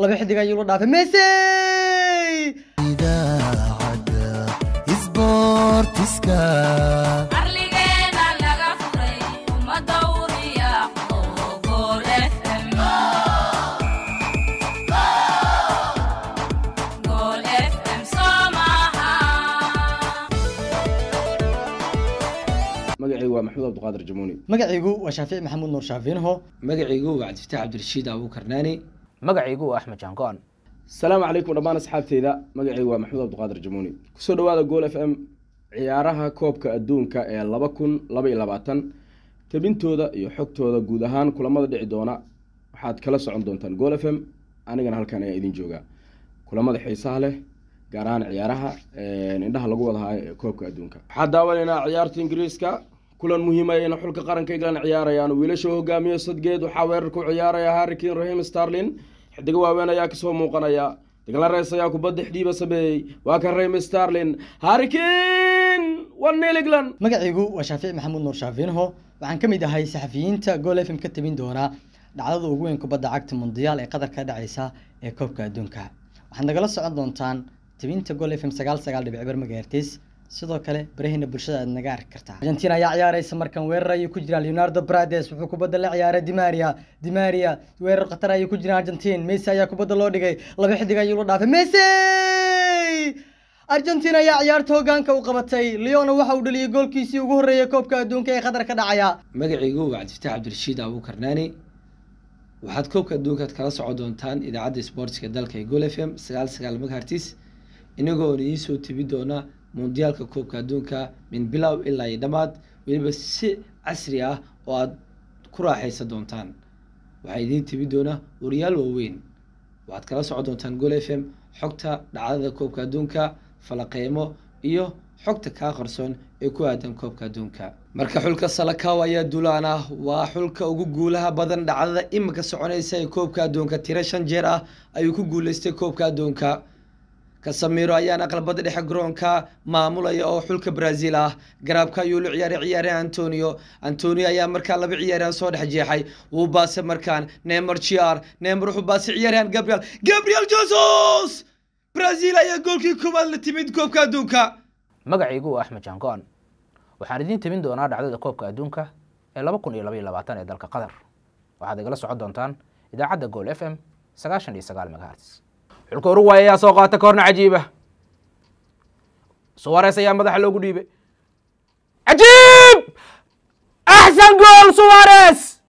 laba xidig ayuu la dhaafay mesey idaacadda isboortiska magacaygu waa maxamed abduqaadir jamuuni magacaygu waa shaafici maxamuud nuur shaafiinho magacaygu waa cabdifataax cabdirashiid abuukar naani magacaygu waa axmed jaango asalaamu calaykum dhammaan asxaabteyda magacaygu waa maxamuud abdiqaadir jamuuni kusoo dhawaada gool f m ciyaaraha koobka adduunka ee laba kun laba iyo labaatan tebintooda iyo xogtooda guud ahaan kulamada dhici doona waxaad kala socon doontaan gool f m anigana halkan ayaa idin joogaa kulamada xiisaha leh gaar ahaan ciyaaraha indhaha lagu wadahaayo ee koobka adduunka waxaa daawanaynaa ciyaarta ingiriiska kulan muhiim ah ayayna xulka qaranka england ciyaarayaan wiilasha hogaamiyo sadgeed waxaa weerarku ciyaaraya harrikin rahim starlin xidig waaweyn ayaa kasoo muuqanaya degla reys ayaa kubadda xidhiiba sameeyey waa ka reyme starlin harkin waa neligland magaciigu waa shaafiic maxamuud nuur shaafiinho waxaan ka mid ahay saxafiyiinta gool f m ka tabin doonaa dhacdada ugu weyn kubadda cagta mundiyaal ee qatar ka dhacaysa ee koobka adduunka waxaad nagala socon doontaan tabinta gool f m sagaal sagaal dhibicbar magaartis sidoo kale barahina bulshada aad naga arki kartaa argentina ayaa ciyaareysa markan weerar ayuu ku jiraa leonardo brades wuxuu kubadda la ciyaaray dimaria dimaria weerar khatar ayay ku jiraan argentin messi ayaa kubadda loo dhigay laba xidig ayuu la dhaafay messi argentina ayaa ciyaarta hogaanka u qabatay leona waxa uu dhaliyey goolkiisii ugu horreeyay koobka adduunka ee qatar ka dhacaya magacaygu waa cabdifataax cabdirashiid abuukar naani waxaad koobka adduunkaad kala soco doontaan idaacadda isboortiska dalka ee gol f m sagaal sagaal makartis inagoona iisoo tibi doona mundiyaalka koobka adduunka min bilow ilaa iyo dhammaad weliba si casri ah oo aada ku raaxaysan doontaan waxaa idiin timi doona wariyaal waaweyn waxaad kala socon doontaan gol f m xogta dhacdada koobka adduunka falaqeymo iyo xogta kaa qarsoon ee ku aadan koobka adduunka marka xulka salakaw ayaa duulaan ah waa xulka ugu guulaha badan dhacdada iminka soconaysa ee koobka adduunka tiro shan jeer ah ayuu ku guuleystay koobka adduunka kasamiro ayaan aqlabada dhexe garoonka maamulaya oo xulka brazil ah garaabka ayuu la ciyaaray ciyaaryaha antonio antonio ayaa markaa laba ciyaaryahan soo dhex jeexay wuu baase markaan neymar jr neymar wuxuu baasay ciyaaryahan gabriel gabriel jesus braziil ayaa goolkii koowaad la timid koobka adduunka magacaygu axmed jangon waxaan idiin timin doonaa dhacdada koobka adduunka ee laba kun iyo laba labaatan ee dalka qatar waxaad igala socon doontaan idaacadda gool f m sagaashan iyo sagaal megaherts xilka uruguay ayaa soo qaata koorna cajiib ah suwares ayaa madaxa loogu dhiibay cajiib axsan gool suwares